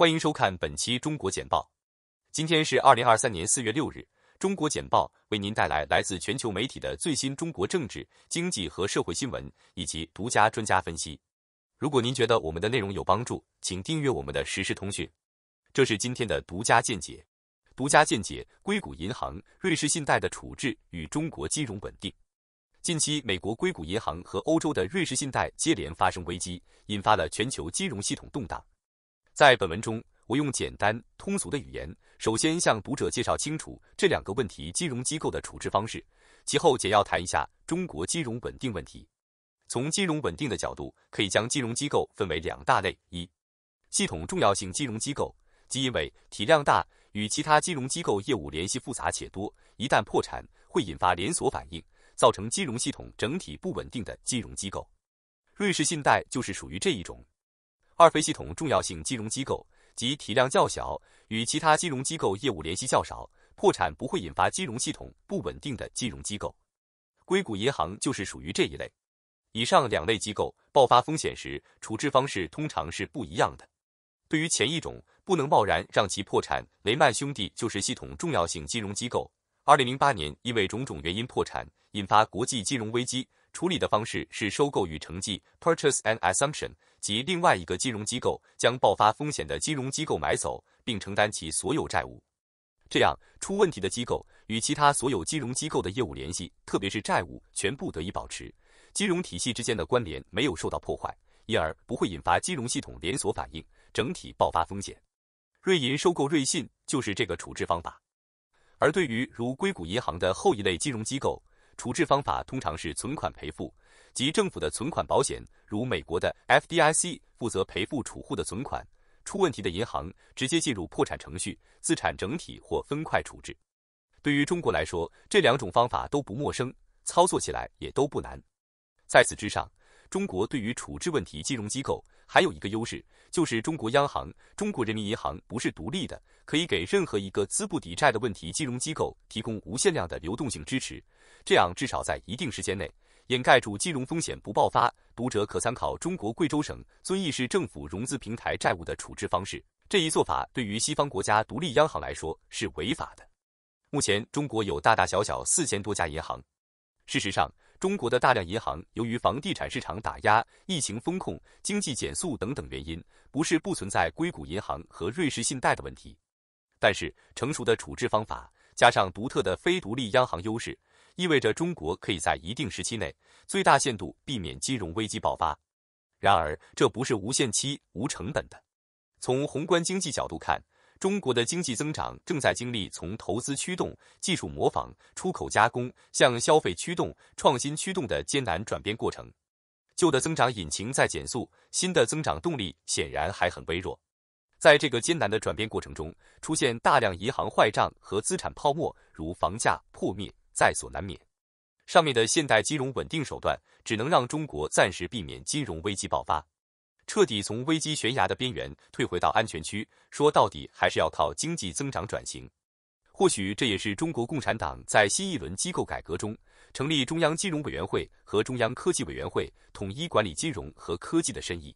欢迎收看本期中国简报。今天是二零二三年四月六日。中国简报为您带来来自全球媒体的最新中国政治、经济和社会新闻，以及独家专家分析。如果您觉得我们的内容有帮助，请订阅我们的实时通讯。这是今天的独家见解。独家见解：硅谷银行、瑞士信贷的处置与中国金融稳定。近期，美国硅谷银行和欧洲的瑞士信贷接连发生危机，引发了全球金融系统动荡。在本文中，我用简单通俗的语言，首先向读者介绍清楚这两个问题金融机构的处置方式，其后简要谈一下中国金融稳定问题。从金融稳定的角度，可以将金融机构分为两大类：一、系统重要性金融机构，即因为体量大，与其他金融机构业务联系复杂且多，一旦破产，会引发连锁反应，造成金融系统整体不稳定的金融机构。瑞士信贷就是属于这一种。二非系统重要性金融机构及体量较小、与其他金融机构业务联系较少、破产不会引发金融系统不稳定的金融机构，硅谷银行就是属于这一类。以上两类机构爆发风险时，处置方式通常是不一样的。对于前一种，不能贸然让其破产，雷曼兄弟就是系统重要性金融机构，二零零八年因为种种原因破产，引发国际金融危机，处理的方式是收购与承继 （purchase and assumption）。及另外一个金融机构将爆发风险的金融机构买走，并承担其所有债务，这样出问题的机构与其他所有金融机构的业务联系，特别是债务全部得以保持，金融体系之间的关联没有受到破坏，因而不会引发金融系统连锁反应，整体爆发风险。瑞银收购瑞信就是这个处置方法，而对于如硅谷银行的后一类金融机构，处置方法通常是存款赔付。及政府的存款保险，如美国的 FDIC 负责赔付储户的存款。出问题的银行直接进入破产程序，资产整体或分块处置。对于中国来说，这两种方法都不陌生，操作起来也都不难。在此之上，中国对于处置问题金融机构还有一个优势，就是中国央行中国人民银行不是独立的，可以给任何一个资不抵债的问题金融机构提供无限量的流动性支持。这样至少在一定时间内。掩盖住金融风险不爆发，读者可参考中国贵州省遵义市政府融资平台债务的处置方式。这一做法对于西方国家独立央行来说是违法的。目前，中国有大大小小四千多家银行。事实上，中国的大量银行由于房地产市场打压、疫情风控、经济减速等等原因，不是不存在硅谷银行和瑞士信贷的问题。但是，成熟的处置方法加上独特的非独立央行优势。意味着中国可以在一定时期内最大限度避免金融危机爆发，然而这不是无限期无成本的。从宏观经济角度看，中国的经济增长正在经历从投资驱动、技术模仿、出口加工向消费驱动、创新驱动的艰难转变过程。旧的增长引擎在减速，新的增长动力显然还很微弱。在这个艰难的转变过程中，出现大量银行坏账和资产泡沫，如房价破灭。在所难免，上面的现代金融稳定手段只能让中国暂时避免金融危机爆发，彻底从危机悬崖的边缘退回到安全区。说到底，还是要靠经济增长转型。或许这也是中国共产党在新一轮机构改革中成立中央金融委员会和中央科技委员会，统一管理金融和科技的深意。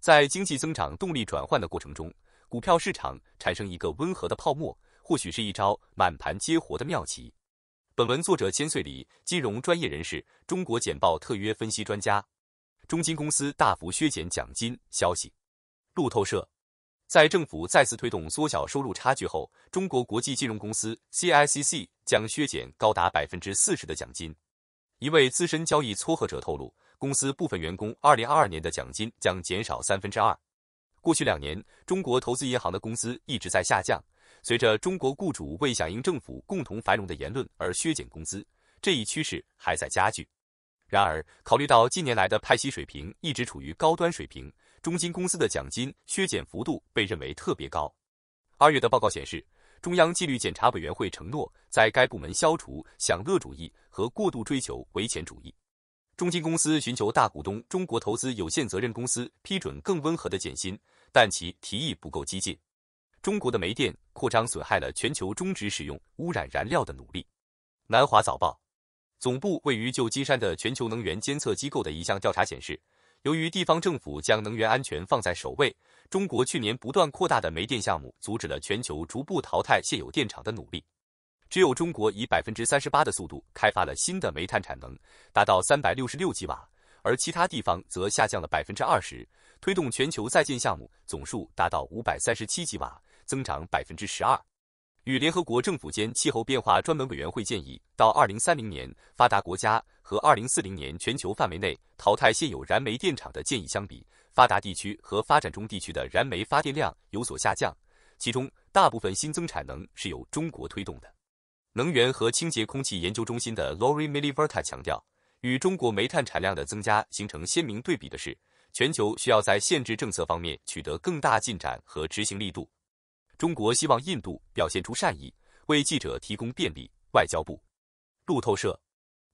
在经济增长动力转换的过程中，股票市场产生一个温和的泡沫，或许是一招满盘皆活的妙棋。本文作者千岁里，金融专业人士，中国简报特约分析专家，中金公司大幅削减奖金。消息，路透社，在政府再次推动缩小收入差距后，中国国际金融公司 （CICC） 将削减高达百分之四十的奖金。一位资深交易撮合者透露，公司部分员工二零二二年的奖金将减少三分之二。过去两年，中国投资银行的工资一直在下降。随着中国雇主为响应政府“共同繁荣”的言论而削减工资，这一趋势还在加剧。然而，考虑到近年来的派息水平一直处于高端水平，中金公司的奖金削减幅度被认为特别高。二月的报告显示，中央纪律检查委员会承诺在该部门消除享乐主义和过度追求唯钱主义。中金公司寻求大股东中国投资有限责任公司批准更温和的减薪，但其提议不够激进。中国的煤电扩张损害了全球终止使用污染燃料的努力。南华早报，总部位于旧金山的全球能源监测机构的一项调查显示，由于地方政府将能源安全放在首位，中国去年不断扩大的煤电项目阻止了全球逐步淘汰现有电厂的努力。只有中国以百分之三十八的速度开发了新的煤炭产能，达到三百六十六吉瓦，而其他地方则下降了百分之二十，推动全球在建项目总数达到五百三十七吉瓦。增长百分之十二，与联合国政府间气候变化专门委员会建议到二零三零年发达国家和二零四零年全球范围内淘汰现有燃煤电厂的建议相比，发达地区和发展中地区的燃煤发电量有所下降，其中大部分新增产能是由中国推动的。能源和清洁空气研究中心的 Lori Milverta 强调，与中国煤炭产量的增加形成鲜明对比的是，全球需要在限制政策方面取得更大进展和执行力度。中国希望印度表现出善意，为记者提供便利。外交部、路透社，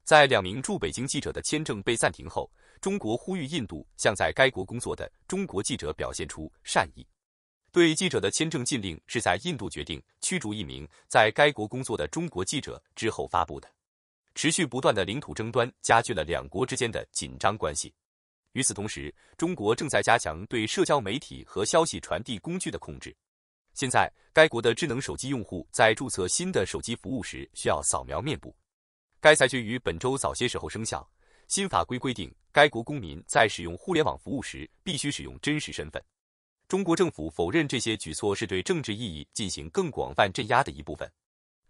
在两名驻北京记者的签证被暂停后，中国呼吁印度向在该国工作的中国记者表现出善意。对记者的签证禁令是在印度决定驱逐一名在该国工作的中国记者之后发布的。持续不断的领土争端加剧了两国之间的紧张关系。与此同时，中国正在加强对社交媒体和消息传递工具的控制。现在，该国的智能手机用户在注册新的手机服务时需要扫描面部。该裁决于本周早些时候生效。新法规规定，该国公民在使用互联网服务时必须使用真实身份。中国政府否认这些举措是对政治意义进行更广泛镇压的一部分。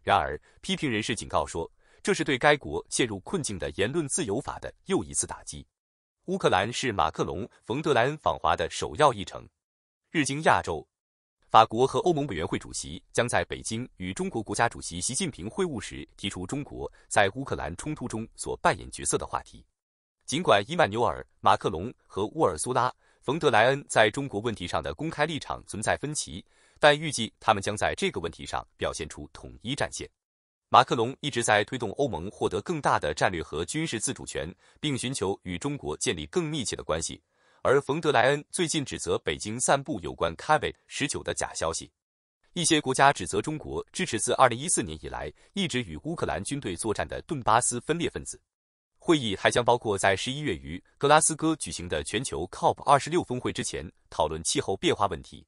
然而，批评人士警告说，这是对该国陷入困境的言论自由法的又一次打击。乌克兰是马克龙、冯德莱恩访华的首要议程。日经亚洲。法国和欧盟委员会主席将在北京与中国国家主席习近平会晤时提出中国在乌克兰冲突中所扮演角色的话题。尽管伊曼纽尔·马克龙和乌尔苏拉·冯德莱恩在中国问题上的公开立场存在分歧，但预计他们将在这个问题上表现出统一战线。马克龙一直在推动欧盟获得更大的战略和军事自主权，并寻求与中国建立更密切的关系。而冯德莱恩最近指责北京散布有关 COVID 十九的假消息。一些国家指责中国支持自2014年以来一直与乌克兰军队作战的顿巴斯分裂分子。会议还将包括在11月于格拉斯哥举行的全球 COP26 峰会之前讨论气候变化问题。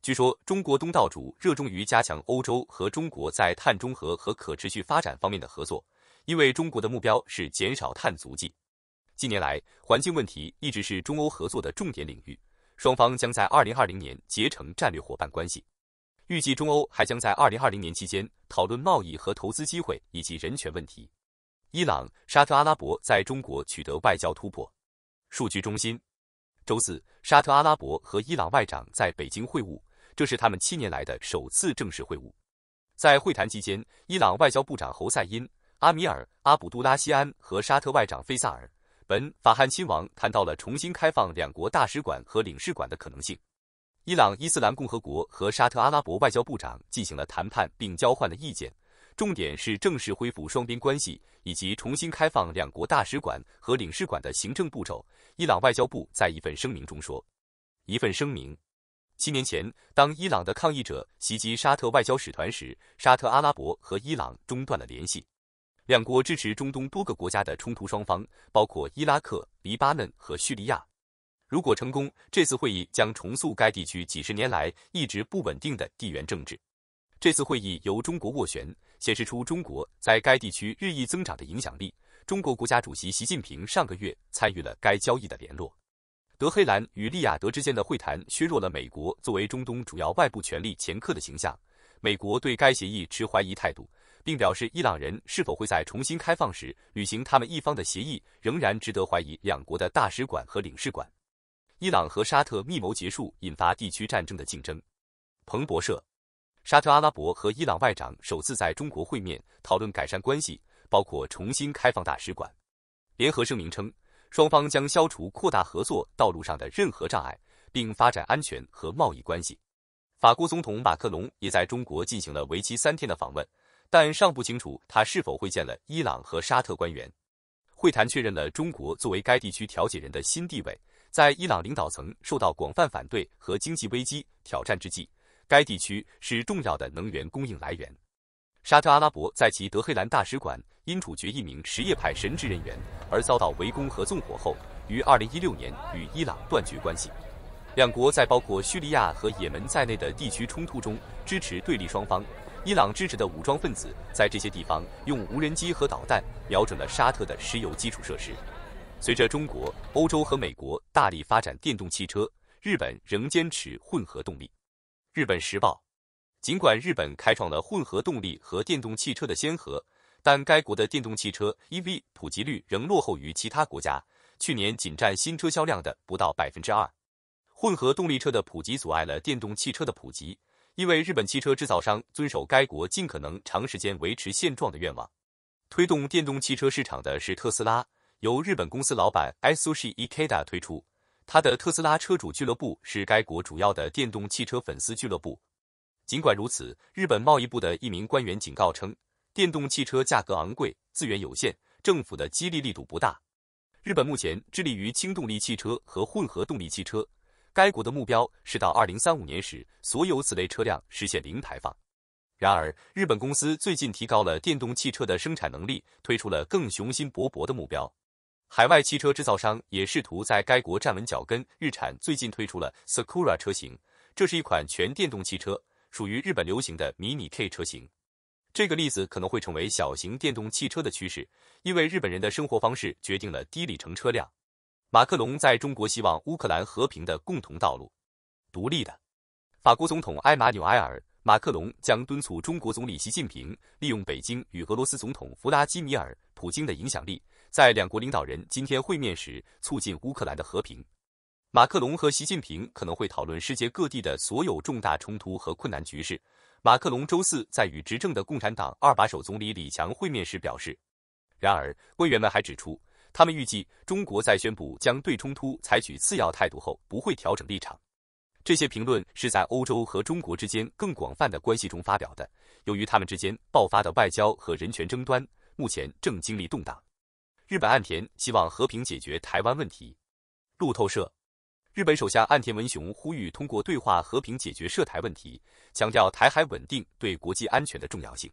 据说，中国东道主热衷于加强欧洲和中国在碳中和和可持续发展方面的合作，因为中国的目标是减少碳足迹。近年来，环境问题一直是中欧合作的重点领域。双方将在二零二零年结成战略伙伴关系。预计中欧还将在二零二零年期间讨论贸易和投资机会以及人权问题。伊朗、沙特阿拉伯在中国取得外交突破。数据中心，周四，沙特阿拉伯和伊朗外长在北京会晤，这是他们七年来的首次正式会晤。在会谈期间，伊朗外交部长侯赛因·阿米尔·阿卜杜拉西安和沙特外长费萨尔。本法汉亲王谈到了重新开放两国大使馆和领事馆的可能性。伊朗伊斯兰共和国和沙特阿拉伯外交部长进行了谈判并交换了意见，重点是正式恢复双边关系以及重新开放两国大使馆和领事馆的行政步骤。伊朗外交部在一份声明中说：“一份声明，七年前，当伊朗的抗议者袭击沙特外交使团时，沙特阿拉伯和伊朗中断了联系。”两国支持中东多个国家的冲突双方，包括伊拉克、黎巴嫩和叙利亚。如果成功，这次会议将重塑该地区几十年来一直不稳定的地缘政治。这次会议由中国斡旋，显示出中国在该地区日益增长的影响力。中国国家主席习近平上个月参与了该交易的联络。德黑兰与利雅得之间的会谈削弱了美国作为中东主要外部权力掮客的形象。美国对该协议持怀疑态度。并表示，伊朗人是否会在重新开放时履行他们一方的协议，仍然值得怀疑。两国的大使馆和领事馆，伊朗和沙特密谋结束引发地区战争的竞争。彭博社，沙特阿拉伯和伊朗外长首次在中国会面，讨论改善关系，包括重新开放大使馆。联合声明称，双方将消除扩大合作道路上的任何障碍，并发展安全和贸易关系。法国总统马克龙也在中国进行了为期三天的访问。但尚不清楚他是否会见了伊朗和沙特官员。会谈确认了中国作为该地区调解人的新地位。在伊朗领导层受到广泛反对和经济危机挑战之际，该地区是重要的能源供应来源。沙特阿拉伯在其德黑兰大使馆因处决一名什叶派神职人员而遭到围攻和纵火后，于2016年与伊朗断绝关系。两国在包括叙利亚和也门在内的地区冲突中支持对立双方。伊朗支持的武装分子在这些地方用无人机和导弹瞄准了沙特的石油基础设施。随着中国、欧洲和美国大力发展电动汽车，日本仍坚持混合动力。日本时报。尽管日本开创了混合动力和电动汽车的先河，但该国的电动汽车 EV 普及率仍落后于其他国家，去年仅占新车销量的不到百分之二。混合动力车的普及阻碍了电动汽车的普及。因为日本汽车制造商遵守该国尽可能长时间维持现状的愿望，推动电动汽车市场的是特斯拉，由日本公司老板 Isushi Ikeda 推出。他的特斯拉车主俱乐部是该国主要的电动汽车粉丝俱乐部。尽管如此，日本贸易部的一名官员警告称，电动汽车价格昂贵，资源有限，政府的激励力度不大。日本目前致力于轻动力汽车和混合动力汽车。该国的目标是到2035年时，所有此类车辆实现零排放。然而，日本公司最近提高了电动汽车的生产能力，推出了更雄心勃勃的目标。海外汽车制造商也试图在该国站稳脚跟。日产最近推出了 Sakura 车型，这是一款全电动汽车，属于日本流行的迷你 K 车型。这个例子可能会成为小型电动汽车的趋势，因为日本人的生活方式决定了低里程车辆。马克龙在中国希望乌克兰和平的共同道路，独立的法国总统埃马纽埃尔·马克龙将敦促中国总理习近平利用北京与俄罗斯总统弗拉基米尔·普京的影响力，在两国领导人今天会面时促进乌克兰的和平。马克龙和习近平可能会讨论世界各地的所有重大冲突和困难局势。马克龙周四在与执政的共产党二把手总理李强会面时表示，然而，官员们还指出。他们预计，中国在宣布将对冲突采取次要态度后，不会调整立场。这些评论是在欧洲和中国之间更广泛的关系中发表的。由于他们之间爆发的外交和人权争端，目前正经历动荡。日本岸田希望和平解决台湾问题。路透社，日本首相岸田文雄呼吁通过对话和平解决涉台问题，强调台海稳定对国际安全的重要性。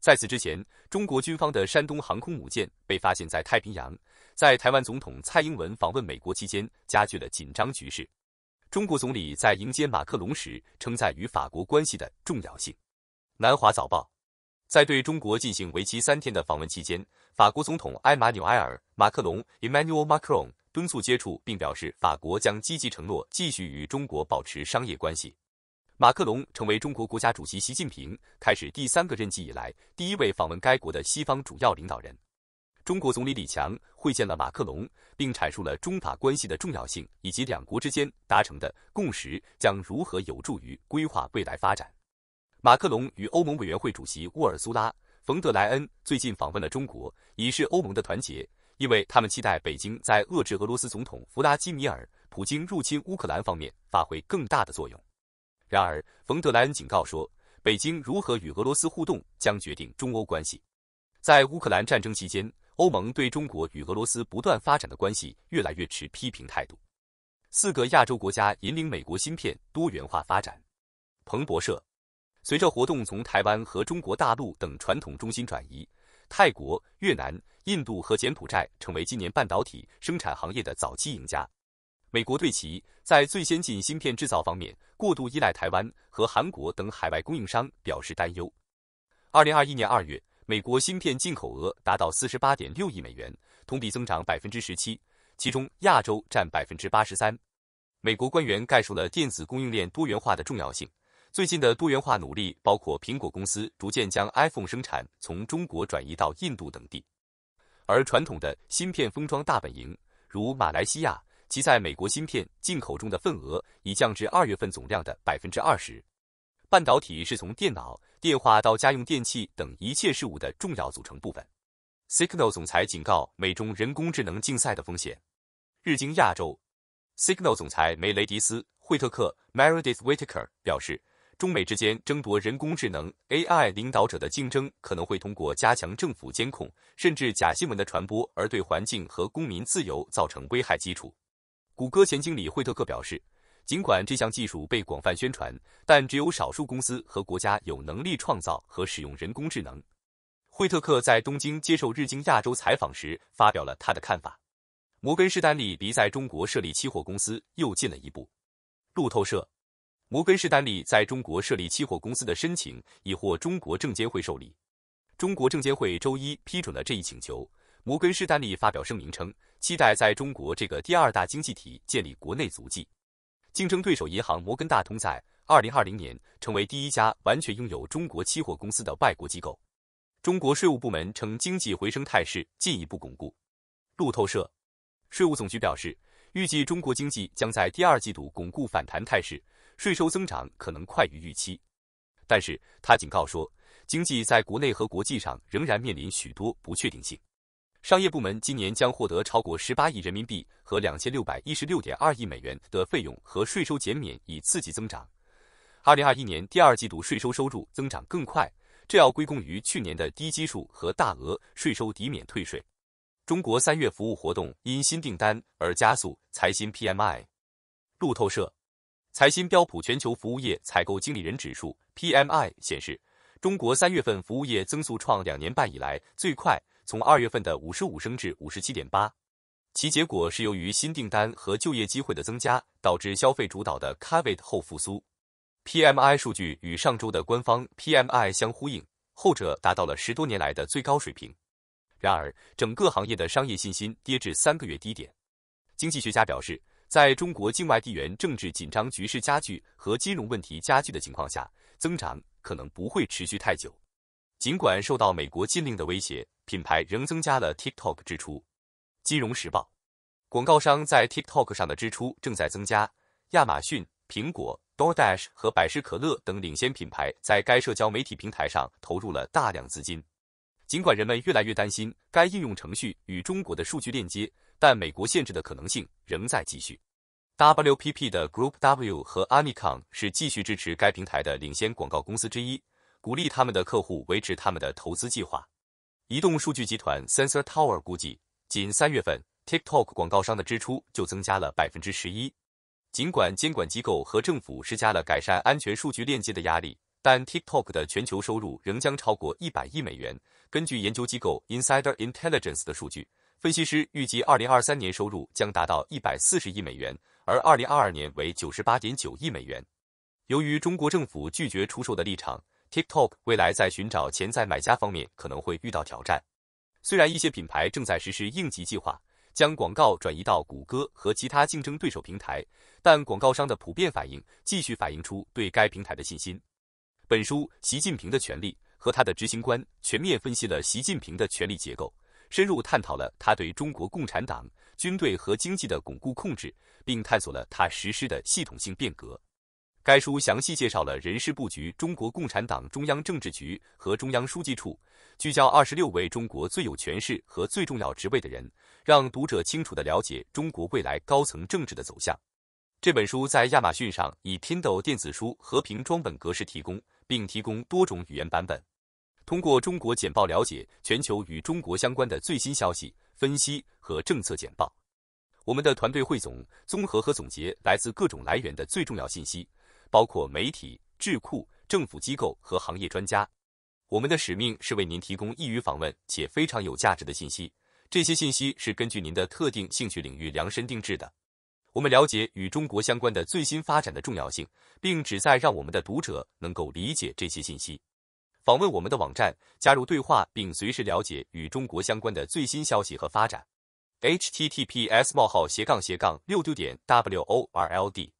在此之前，中国军方的山东航空母舰被发现，在太平洋，在台湾总统蔡英文访问美国期间加剧了紧张局势。中国总理在迎接马克龙时称赞与法国关系的重要性。南华早报在对中国进行为期三天的访问期间，法国总统埃马纽埃尔·马克龙 （Emmanuel Macron） 敦促接触，并表示法国将积极承诺继续与中国保持商业关系。马克龙成为中国国家主席习近平开始第三个任期以来第一位访问该国的西方主要领导人。中国总理李强会见了马克龙，并阐述了中法关系的重要性，以及两国之间达成的共识将如何有助于规划未来发展。马克龙与欧盟委员会主席乌尔苏拉·冯德莱恩最近访问了中国，以示欧盟的团结，因为他们期待北京在遏制俄罗斯总统弗拉基米尔·普京入侵乌克兰方面发挥更大的作用。然而，冯德莱恩警告说，北京如何与俄罗斯互动将决定中欧关系。在乌克兰战争期间，欧盟对中国与俄罗斯不断发展的关系越来越持批评态度。四个亚洲国家引领美国芯片多元化发展。彭博社。随着活动从台湾和中国大陆等传统中心转移，泰国、越南、印度和柬埔寨成为今年半导体生产行业的早期赢家。美国对其。在最先进芯片制造方面，过度依赖台湾和韩国等海外供应商表示担忧。二零二一年二月，美国芯片进口额达到四十八点六亿美元，同比增长百分之十七，其中亚洲占百分之八十三。美国官员概述了电子供应链多元化的重要性。最近的多元化努力包括苹果公司逐渐将 iPhone 生产从中国转移到印度等地，而传统的芯片封装大本营如马来西亚。其在美国芯片进口中的份额已降至二月份总量的百分之二十。半导体是从电脑、电话到家用电器等一切事物的重要组成部分。Signal 总裁警告美中人工智能竞赛的风险。日经亚洲，Signal 总裁梅雷迪斯·惠特克 m e r e d i t h Whitaker） 表示，中美之间争夺人工智能 （AI） 领导者的竞争可能会通过加强政府监控，甚至假新闻的传播而对环境和公民自由造成危害基础。谷歌前经理惠特克表示，尽管这项技术被广泛宣传，但只有少数公司和国家有能力创造和使用人工智能。惠特克在东京接受日经亚洲采访时发表了他的看法。摩根士丹利离在中国设立期货公司又近了一步。路透社，摩根士丹利在中国设立期货公司的申请已获中国证监会受理。中国证监会周一批准了这一请求。摩根士丹利发表声明称。期待在中国这个第二大经济体建立国内足迹。竞争对手银行摩根大通在2020年成为第一家完全拥有中国期货公司的外国机构。中国税务部门称，经济回升态势进一步巩固。路透社，税务总局表示，预计中国经济将在第二季度巩固反弹态势，税收增长可能快于预期。但是，他警告说，经济在国内和国际上仍然面临许多不确定性。商业部门今年将获得超过十八亿人民币和两千六百一十六点二亿美元的费用和税收减免，以刺激增长。二零二一年第二季度税收收入增长更快，这要归功于去年的低基数和大额税收抵免退税。中国三月服务活动因新订单而加速，财新 PMI。路透社，财新标普全球服务业采购经理人指数 PMI 显示，中国三月份服务业增速创两年半以来最快。从二月份的五十五升至五十七点八，其结果是由于新订单和就业机会的增加导致消费主导的 COVID 后复苏。PMI 数据与上周的官方 PMI 相呼应，后者达到了十多年来的最高水平。然而，整个行业的商业信心跌至三个月低点。经济学家表示，在中国境外地缘政治紧张局势加剧和金融问题加剧的情况下，增长可能不会持续太久。尽管受到美国禁令的威胁，品牌仍增加了 TikTok 支出。金融时报，广告商在 TikTok 上的支出正在增加。亚马逊、苹果、DoorDash 和百事可乐等领先品牌在该社交媒体平台上投入了大量资金。尽管人们越来越担心该应用程序与中国的数据链接，但美国限制的可能性仍在继续。WPP 的 Group W 和 a n i c o n 是继续支持该平台的领先广告公司之一。鼓励他们的客户维持他们的投资计划。移动数据集团 Sensor Tower 估计，仅三月份 TikTok 广告商的支出就增加了百分之十一。尽管监管机构和政府施加了改善安全数据链接的压力，但 TikTok 的全球收入仍将超过一百亿美元。根据研究机构 Insider Intelligence 的数据，分析师预计二零二三年收入将达到一百四十亿美元，而二零二二年为九十八点九亿美元。由于中国政府拒绝出售的立场。TikTok 未来在寻找潜在买家方面可能会遇到挑战。虽然一些品牌正在实施应急计划，将广告转移到谷歌和其他竞争对手平台，但广告商的普遍反应继续反映出对该平台的信心。本书《习近平的权力和他的执行官》全面分析了习近平的权力结构，深入探讨了他对中国共产党、军队和经济的巩固控制，并探索了他实施的系统性变革。该书详细介绍了人事布局，中国共产党中央政治局和中央书记处聚焦二十六位中国最有权势和最重要职位的人，让读者清楚地了解中国未来高层政治的走向。这本书在亚马逊上以 Kindle 电子书和平装本格式提供，并提供多种语言版本。通过中国简报了解全球与中国相关的最新消息、分析和政策简报。我们的团队汇总、综合和总结来自各种来源的最重要信息。包括媒体、智库、政府机构和行业专家。我们的使命是为您提供易于访问且非常有价值的信息。这些信息是根据您的特定兴趣领域量身定制的。我们了解与中国相关的最新发展的重要性，并旨在让我们的读者能够理解这些信息。访问我们的网站，加入对话，并随时了解与中国相关的最新消息和发展。h t t p s 号斜斜杠杠六 w 点 w o r l d